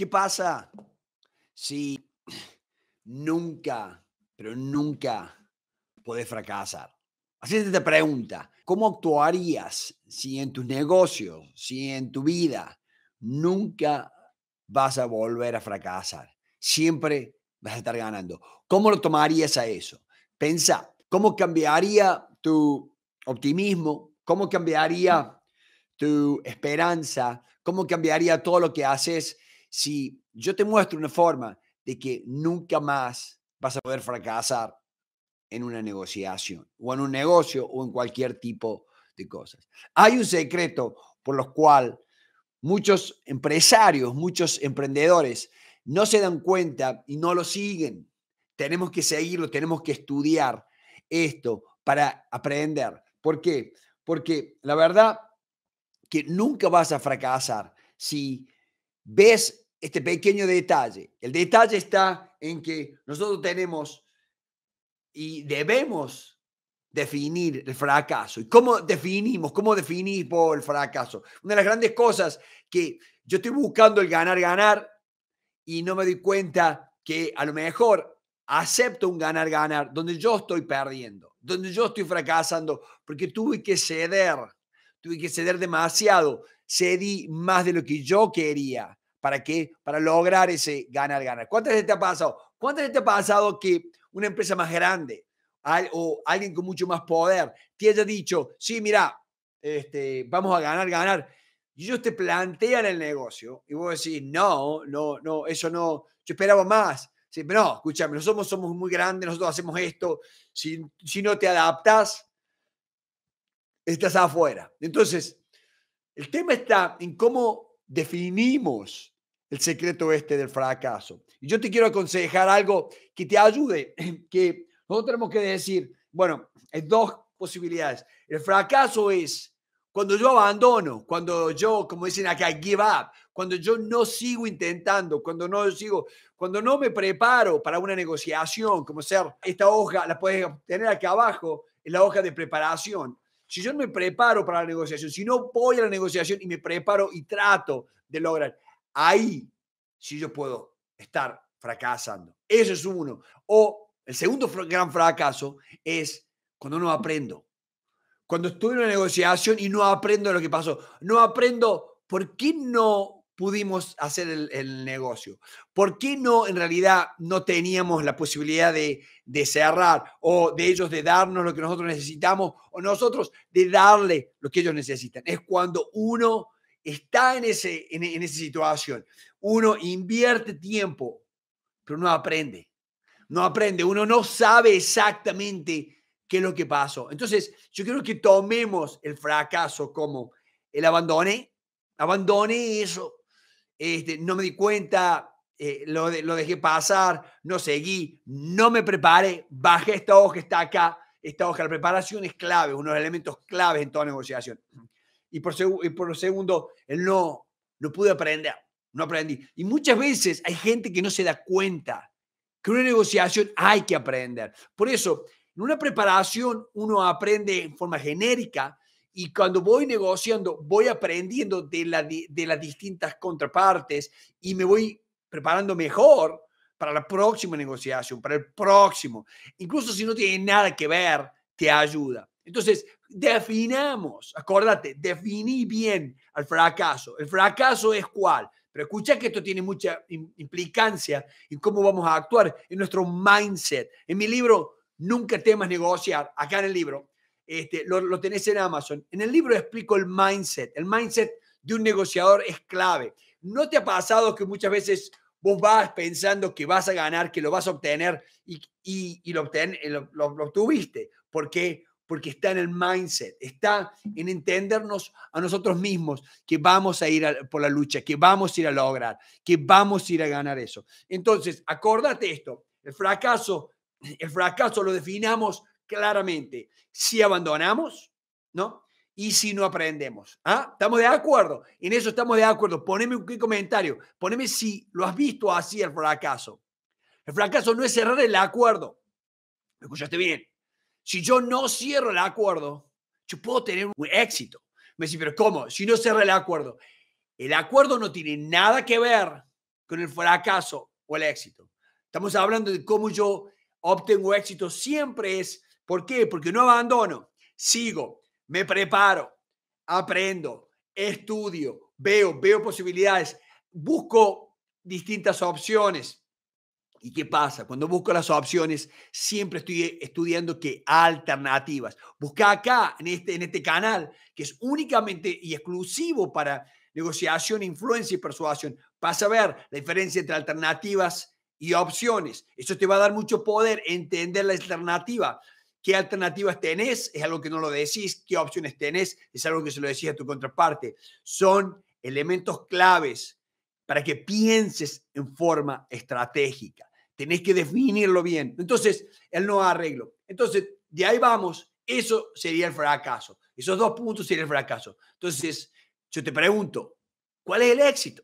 ¿Qué pasa si nunca, pero nunca podés fracasar? Así te pregunta, ¿cómo actuarías si en tus negocios, si en tu vida, nunca vas a volver a fracasar? Siempre vas a estar ganando. ¿Cómo lo tomarías a eso? Pensa, ¿cómo cambiaría tu optimismo? ¿Cómo cambiaría mm. tu esperanza? ¿Cómo cambiaría todo lo que haces si yo te muestro una forma de que nunca más vas a poder fracasar en una negociación o en un negocio o en cualquier tipo de cosas. Hay un secreto por lo cual muchos empresarios, muchos emprendedores no se dan cuenta y no lo siguen. Tenemos que seguirlo, tenemos que estudiar esto para aprender. ¿Por qué? Porque la verdad que nunca vas a fracasar si ves este pequeño detalle. El detalle está en que nosotros tenemos y debemos definir el fracaso. ¿Y cómo definimos? ¿Cómo definís el fracaso? Una de las grandes cosas que yo estoy buscando el ganar, ganar y no me doy cuenta que a lo mejor acepto un ganar, ganar donde yo estoy perdiendo, donde yo estoy fracasando porque tuve que ceder, tuve que ceder demasiado, cedí más de lo que yo quería ¿Para qué? Para lograr ese ganar, ganar. ¿Cuántas veces te ha pasado? ¿Cuántas veces te ha pasado que una empresa más grande o alguien con mucho más poder te haya dicho, sí, mira, este, vamos a ganar, ganar? Y ellos te plantean el negocio y vos decís, no, no, no, eso no, yo esperaba más. Sí, pero no, escúchame, nosotros somos muy grandes, nosotros hacemos esto, si, si no te adaptas, estás afuera. Entonces, el tema está en cómo definimos el secreto este del fracaso. Y yo te quiero aconsejar algo que te ayude, que nosotros tenemos que decir, bueno, hay dos posibilidades. El fracaso es cuando yo abandono, cuando yo, como dicen acá, give up, cuando yo no sigo intentando, cuando no sigo, cuando no me preparo para una negociación, como ser esta hoja, la puedes tener acá abajo, en la hoja de preparación. Si yo no me preparo para la negociación, si no voy a la negociación y me preparo y trato de lograr, ahí sí yo puedo estar fracasando. Eso es uno. O el segundo gran fracaso es cuando no aprendo. Cuando estoy en una negociación y no aprendo lo que pasó. No aprendo por qué no pudimos hacer el, negocio. ¿Por qué no, en realidad, no teníamos la posibilidad de, cerrar o de ellos de darnos lo que nosotros necesitamos o nosotros de darle lo que ellos necesitan? Es cuando uno está en, ese, en, esa situación, uno invierte tiempo, pero no aprende, no aprende, uno no sabe exactamente qué es lo que pasó. Entonces, yo creo que tomemos el fracaso como el abandone. Abandone eso este, no me di cuenta, eh, lo, dejé pasar, no seguí, no me preparé, bajé esta hoja que está acá, esta hoja. La preparación es clave, uno de los elementos claves en toda negociación. Y por, por lo segundo, no, no pude aprender, no aprendí. Y muchas veces hay gente que no se da cuenta que una negociación hay que aprender. Por eso, en una preparación uno aprende en forma genérica, y cuando voy negociando, voy aprendiendo de, las distintas contrapartes y me voy preparando mejor para la próxima negociación, para el próximo. Incluso si no tiene nada que ver, te ayuda. Entonces, definamos, Acuérdate, definí bien al fracaso. El fracaso es cuál, pero escucha que esto tiene mucha implicancia en cómo vamos a actuar, en nuestro mindset. En mi libro, Nunca temas negociar, acá en el libro, este, lo, tenés en Amazon. En el libro explico el mindset. El mindset de un negociador es clave. ¿No te ha pasado que muchas veces vos vas pensando que vas a ganar, que lo vas a obtener y, eh, lo, lo, lo, obtuviste. ¿Por qué? Porque está en el mindset, está en entendernos a nosotros mismos que vamos a ir por la lucha, que vamos a ir a lograr, que vamos a ir a ganar eso. Entonces, acordate esto, el fracaso, el fracaso lo definamos claramente si abandonamos, ¿no? Y si no aprendemos. ¿Ah? ¿Estamos de acuerdo? En eso estamos de acuerdo. Poneme un comentario. Poneme si lo has visto así el fracaso. El fracaso no es cerrar el acuerdo. ¿Me escuchaste bien? Si yo no cierro el acuerdo, yo puedo tener un éxito. Me dice, pero ¿cómo? Si no cierro el acuerdo. El acuerdo no tiene nada que ver con el fracaso o el éxito. Estamos hablando de cómo yo obtengo éxito. Siempre es ¿Por qué? Porque no abandono, sigo, me preparo, aprendo, estudio, veo, veo posibilidades, busco distintas opciones. ¿Y qué pasa? Cuando busco las opciones, siempre estoy estudiando qué alternativas. Busca acá, en este, en este canal, que es únicamente y exclusivo para negociación, influencia y persuasión. Vas a ver la diferencia entre alternativas y opciones. Eso te va a dar mucho poder entender la alternativa. ¿Qué alternativas tenés? Es algo que no lo decís. ¿Qué opciones tenés? Es algo que se lo decís a tu contraparte. Son elementos claves para que pienses en forma estratégica. Tenés que definirlo bien. Entonces, él no arreglo. Entonces, de ahí vamos. Eso sería el fracaso. Esos dos puntos serían el fracaso. Entonces, yo te pregunto, ¿cuál es el éxito?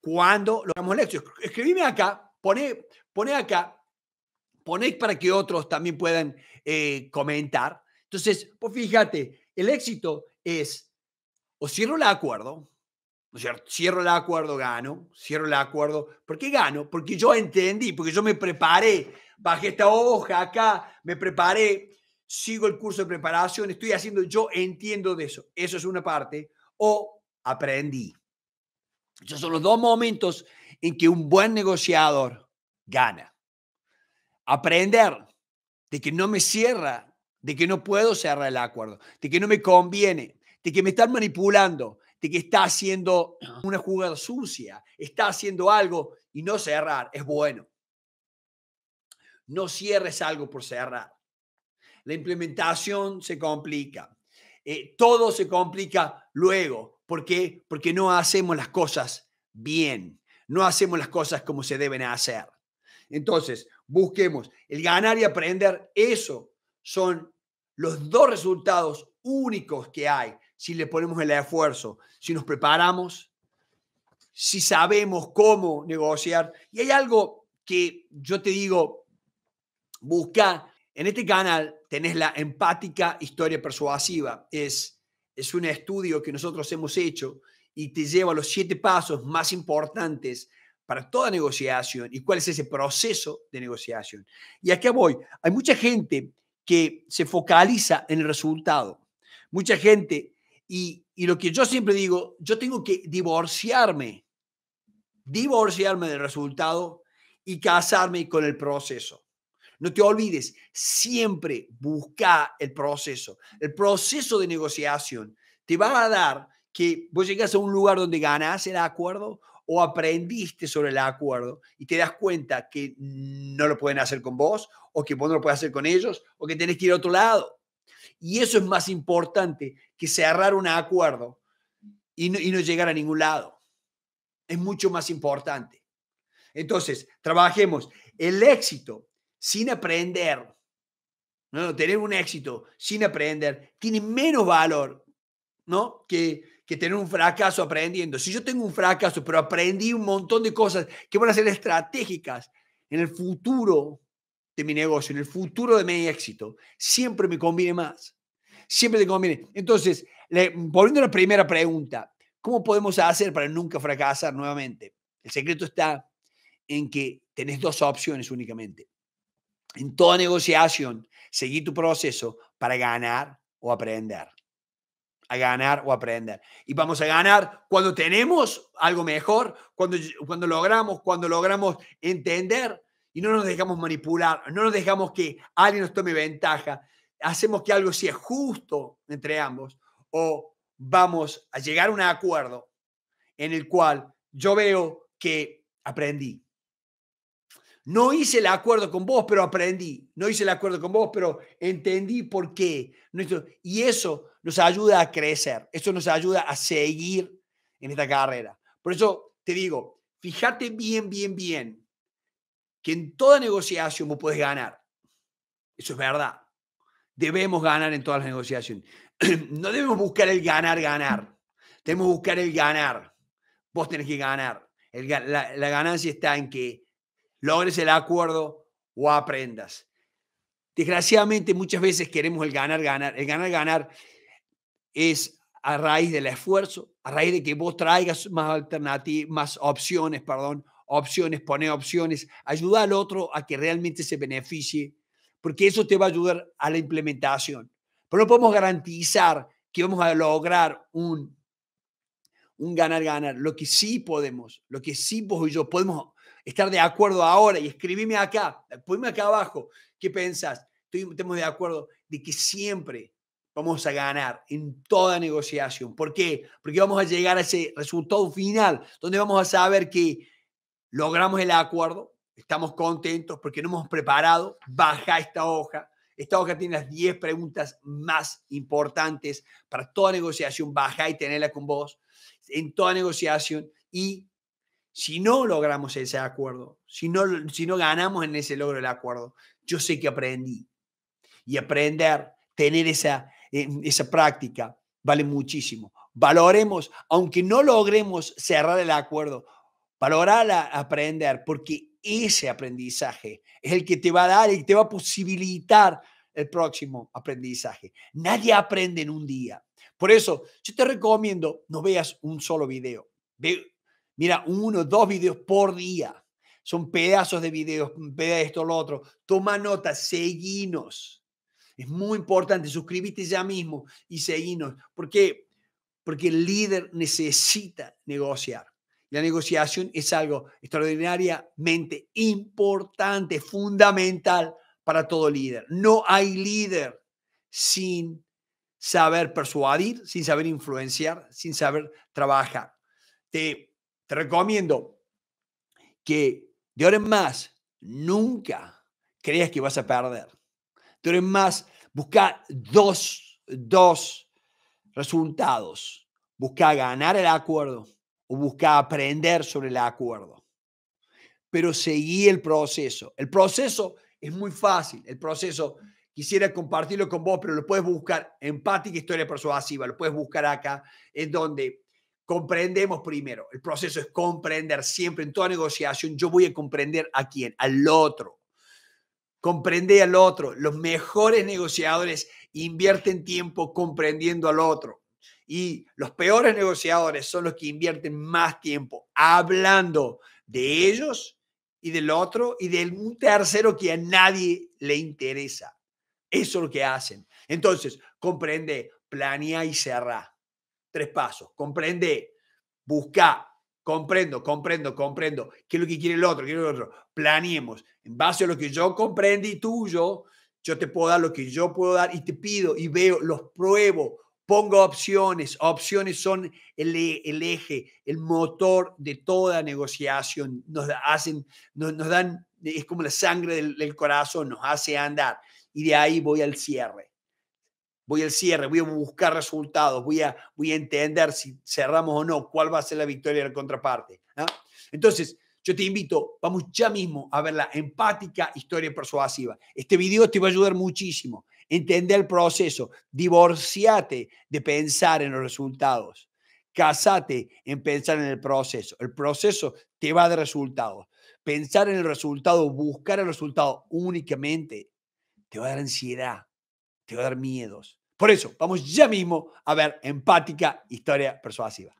¿Cuándo logramos el éxito? Escribime acá, pone, pone acá ponéis para que otros también puedan eh, comentar. Entonces, pues fíjate, el éxito es o cierro el acuerdo, Cierro el acuerdo, gano, cierro el acuerdo. ¿Por qué gano? Porque yo entendí, porque yo me preparé, bajé esta hoja acá, me preparé, sigo el curso de preparación, estoy haciendo, yo entiendo de eso. Eso es una parte. O aprendí. Esos son los dos momentos en que un buen negociador gana aprender de que no me cierra, de que no puedo cerrar el acuerdo, de que no me conviene, de que me están manipulando, de que está haciendo ah. una jugada sucia, está haciendo algo y no cerrar es bueno. No cierres algo por cerrar. La implementación se complica. Eh, todo se complica luego. ¿Por qué? Porque no hacemos las cosas bien. No hacemos las cosas como se deben hacer. Entonces, busquemos el ganar y aprender, eso son los dos resultados únicos que hay si le ponemos el esfuerzo, si nos preparamos, si sabemos cómo negociar. Y hay algo que yo te digo, busca, en este canal tenés la empática historia persuasiva, es, es un estudio que nosotros hemos hecho y te lleva a los siete pasos más importantes para toda negociación y cuál es ese proceso de negociación. Y aquí voy. Hay mucha gente que se focaliza en el resultado. Mucha gente, y, lo que yo siempre digo, yo tengo que divorciarme, divorciarme del resultado y casarme con el proceso. No te olvides, siempre busca el proceso. El proceso de negociación te va a dar que vos llegas a un lugar donde ganas el acuerdo o aprendiste sobre el acuerdo y te das cuenta que no lo pueden hacer con vos o que vos no lo puedes hacer con ellos o que tenés que ir a otro lado. Y eso es más importante que cerrar un acuerdo y no, y llegar a ningún lado. Es mucho más importante. Entonces, trabajemos el éxito sin aprender. ¿no? Tener un éxito sin aprender tiene menos valor ¿no? que que tener un fracaso aprendiendo. Si yo tengo un fracaso, pero aprendí un montón de cosas que van a ser estratégicas en el futuro de mi negocio, en el futuro de mi éxito, siempre me conviene más. Siempre te conviene. Entonces, le, volviendo a la primera pregunta, ¿cómo podemos hacer para nunca fracasar nuevamente? El secreto está en que tenés dos opciones únicamente. En toda negociación, seguir tu proceso para ganar o aprender a ganar o aprender. Y vamos a ganar cuando tenemos algo mejor, cuando, cuando logramos, cuando logramos entender y no nos dejamos manipular, no nos dejamos que alguien nos tome ventaja, hacemos que algo sea justo entre ambos o vamos a llegar a un acuerdo en el cual yo veo que aprendí, no hice el acuerdo con vos, pero aprendí. No hice el acuerdo con vos, pero entendí por qué. Y eso nos ayuda a crecer, eso nos ayuda a seguir en esta carrera. Por eso te digo, fíjate bien, bien, bien, que en toda negociación vos podés ganar. Eso es verdad. Debemos ganar en todas las negociaciones. No debemos buscar el ganar, ganar. Debemos buscar el ganar. Vos tenés que ganar. la ganancia está en que logres el acuerdo o aprendas. Desgraciadamente muchas veces queremos el ganar, ganar. El ganar, ganar es a raíz del esfuerzo, a raíz de que vos traigas más alternativas, más opciones, perdón, opciones, pone opciones, ayuda al otro a que realmente se beneficie, porque eso te va a ayudar a la implementación. Pero no podemos garantizar que vamos a lograr un, un ganar, ganar. Lo que sí podemos, lo que sí vos y yo podemos estar de acuerdo ahora y escribime acá, ponme acá abajo, ¿qué pensás? Estamos de acuerdo de que siempre vamos a ganar en toda negociación. ¿Por qué? Porque vamos a llegar a ese resultado final, donde vamos a saber que logramos el acuerdo, estamos contentos porque no hemos preparado, baja esta hoja. Esta hoja tiene las 10 preguntas más importantes para toda negociación, baja y tenerla con vos en toda negociación y si no logramos ese acuerdo, si no, si no ganamos en ese logro del acuerdo, yo sé que aprendí. Y aprender, tener esa, eh, esa práctica, vale muchísimo. Valoremos, aunque no logremos cerrar el acuerdo, valorar aprender, porque ese aprendizaje es el que te va a dar y te va a posibilitar el próximo aprendizaje. Nadie aprende en un día. Por eso, yo te recomiendo, no veas un solo video. Ve Mira, uno, dos videos por día. Son pedazos de videos, de mm, esto, lo otro. Toma nota, seguinos. Es muy importante, suscríbete ya mismo y seguinos. ¿Por qué? Porque el líder necesita negociar. La negociación es algo extraordinariamente importante, fundamental para todo líder. No hay líder sin saber persuadir, sin saber influenciar, sin saber trabajar. Te te recomiendo que de ahora en más nunca creas que vas a perder. De ahora en más, busca dos, resultados. Busca ganar el acuerdo o busca aprender sobre el acuerdo. Pero seguí el proceso. El proceso es muy fácil. El proceso quisiera compartirlo con vos, pero lo puedes buscar empática historia persuasiva, lo puedes buscar acá, es donde Comprendemos primero. El proceso es comprender siempre en toda negociación. Yo voy a comprender a quién, al otro. Comprende al otro. Los mejores negociadores invierten tiempo comprendiendo al otro. Y los peores negociadores son los que invierten más tiempo hablando de ellos y del otro y del tercero que a nadie le interesa. Eso es lo que hacen. Entonces, comprende, planea y cerra Tres pasos. Comprende, busca, comprendo, comprendo, comprendo. ¿Qué es lo que quiere el otro? ¿Qué quiere el otro? Planeemos. En base a lo que yo comprendí tuyo, yo te puedo dar lo que yo puedo dar y te pido y veo, los pruebo, pongo opciones. Opciones son el, e, eje, el motor de toda negociación. Nos hacen, nos, dan, es como la sangre del corazón, nos hace andar. Y de ahí voy al cierre voy al cierre, voy a buscar resultados, voy a, voy a entender si cerramos o no, cuál va a ser la victoria de la contraparte. Entonces, yo te invito, vamos ya mismo a ver la empática historia persuasiva. Este video te va a ayudar muchísimo. Entender el proceso, divorciate de pensar en los resultados, casate en pensar en el proceso. El proceso te va de resultados. Pensar en el resultado, buscar el resultado únicamente, te va a dar ansiedad, te va a dar miedos, por eso, vamos ya mismo a ver empática historia persuasiva.